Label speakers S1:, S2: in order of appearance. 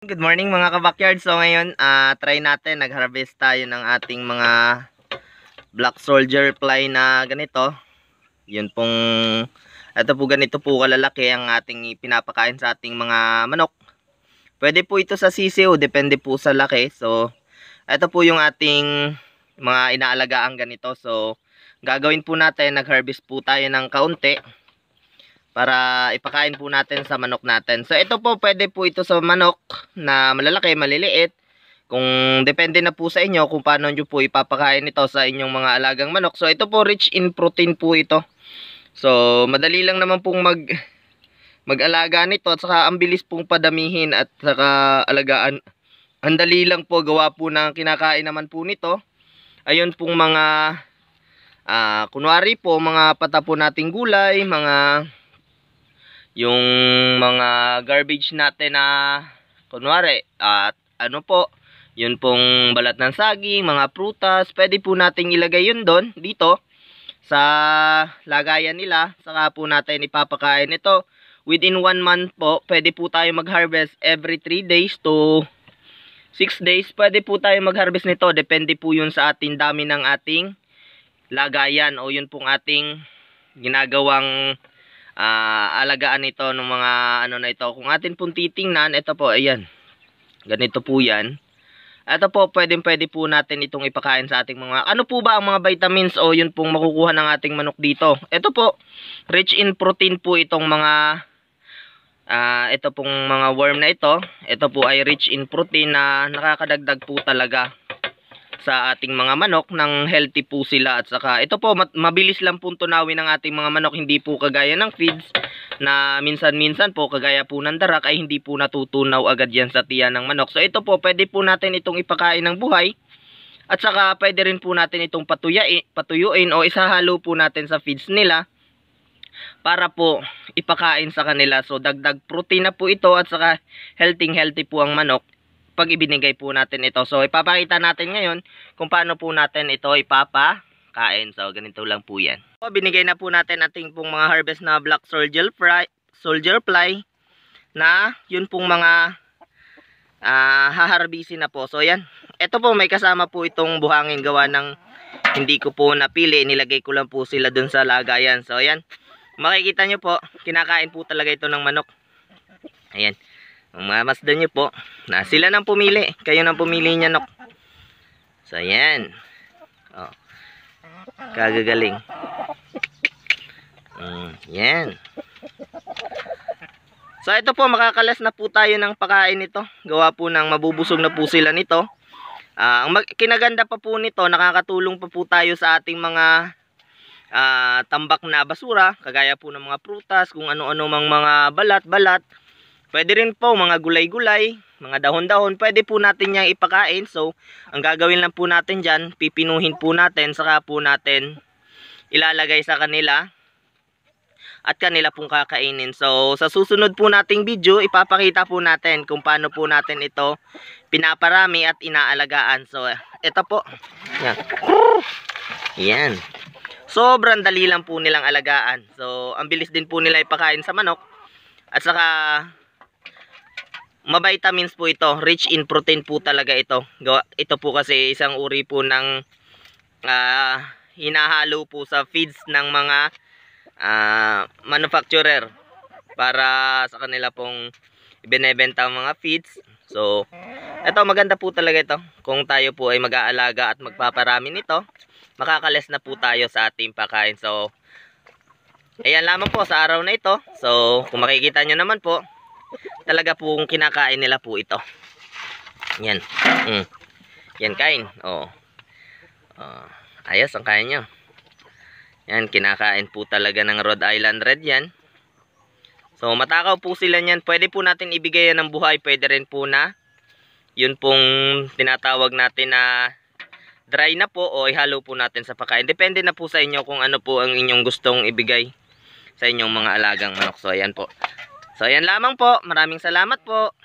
S1: Good morning mga kabakyard. So ngayon, uh, try natin. Nag-harvest tayo ng ating mga black soldier fly na ganito. Yun pong, ito po ganito po kalalaki ang ating pinapakain sa ating mga manok. Pwede po ito sa sisiw, depende po sa laki. So, ito po yung ating mga inaalagaan ganito. So, gagawin po natin, nag-harvest po tayo ng kaunti para ipakain po natin sa manok natin. So ito po pwede po ito sa manok na malalaki, maliliit. Kung depende na po sa inyo kung paano nyo po ipapakain ito sa inyong mga alagang manok. So ito po rich in protein po ito. So madali lang naman pong mag mag-alaga nito at saka ang bilis pong padamihin at saka alagaan. Ang dali lang po gawa po ng kinakain naman po nito. Ayun pong mga uh, kunwari po mga patapo nating gulay, mga yung mga garbage natin na kunwari at ano po yun pong balat ng saging, mga prutas, pwede po nating ilagay yun doon dito sa lagayan nila. Saka po natin ipapakain ito. Within 1 month po, pwede po tayo magharvest every 3 days to 6 days. Pwede po tayo magharvest nito. Depende po yun sa ating dami ng ating lagayan o yun pong ating ginagawang uh, alagaan ito ng mga ano na ito. Kung atin pong titingnan, ito po, ayan. Ganito po yan. Ito po, pwedeng pwede po natin itong ipakain sa ating mga, ano po ba ang mga vitamins o yun pong makukuha ng ating manok dito. Ito po, rich in protein po itong mga, uh, ito pong mga worm na ito. Ito po ay rich in protein na nakakadagdag po talaga sa ating mga manok ng healthy po sila at saka ito po mabilis lang po tunawin ng ating mga manok hindi po kagaya ng feeds na minsan-minsan po kagaya po ng darak ay hindi po natutunaw agad yan sa tiyan ng manok. So ito po pwede po natin itong ipakain ng buhay at saka pwede rin po natin itong patuyain, patuyuin o isahalo po natin sa feeds nila para po ipakain sa kanila. So dagdag protein na po ito at saka healthy healthy po ang manok pag ibinigay po natin ito. So, ipapakita natin ngayon kung paano po natin ito ipapakain. So, ganito lang po yan. So, binigay na po natin ating pong mga harvest na black soldier fly, soldier fly na yun pong mga uh, haharbisin na po. So, yan. Ito po, may kasama po itong buhangin gawa ng hindi ko po napili. Nilagay ko lang po sila dun sa lagayan. So, yan. Makikita nyo po, kinakain po talaga ito ng manok. Ayan. Ang mga masdan nyo po, na sila nang pumili. Kayo nang pumili niya, nok. So, ayan. Oh. Kagagaling. Mm, yan. So, ito po, makakalas na po tayo ng pakain nito. Gawa po ng mabubusog na po sila nito. Uh, ang kinaganda pa po nito, nakakatulong pa po tayo sa ating mga uh, tambak na basura, kagaya po ng mga prutas, kung ano-ano mang mga balat-balat. Pwede rin po mga gulay-gulay, mga dahon-dahon, pwede po natin yang ipakain. So, ang gagawin lang po natin dyan, pipinuhin po natin, saka po natin ilalagay sa kanila at kanila pong kakainin. So, sa susunod po nating video, ipapakita po natin kung paano po natin ito pinaparami at inaalagaan. So, ito po. Yan. Yan. Sobrang dali lang po nilang alagaan. So, ang bilis din po nila ipakain sa manok. At saka, mabitamins po ito. Rich in protein po talaga ito. Ito po kasi isang uri po ng uh, hinahalo po sa feeds ng mga uh, manufacturer para sa kanila pong ibinebenta ang mga feeds. So, ito maganda po talaga ito. Kung tayo po ay mag-aalaga at magpaparami nito, makakales na po tayo sa ating pakain. So, ayan lamang po sa araw na ito. So, kung makikita nyo naman po, talaga pong kinakain nila po ito. Yan. Mm. Yan kain. Oh. Uh, ayos ang kain nyo. Yan, kinakain po talaga ng Rhode Island Red yan. So, matakaw po sila niyan. Pwede po natin ibigay yan ng buhay. Pwede rin po na yun pong tinatawag natin na dry na po o ihalo po natin sa pagkain. Depende na po sa inyo kung ano po ang inyong gustong ibigay sa inyong mga alagang manok. So, ayan po. So, ayan lamang po. Maraming salamat po.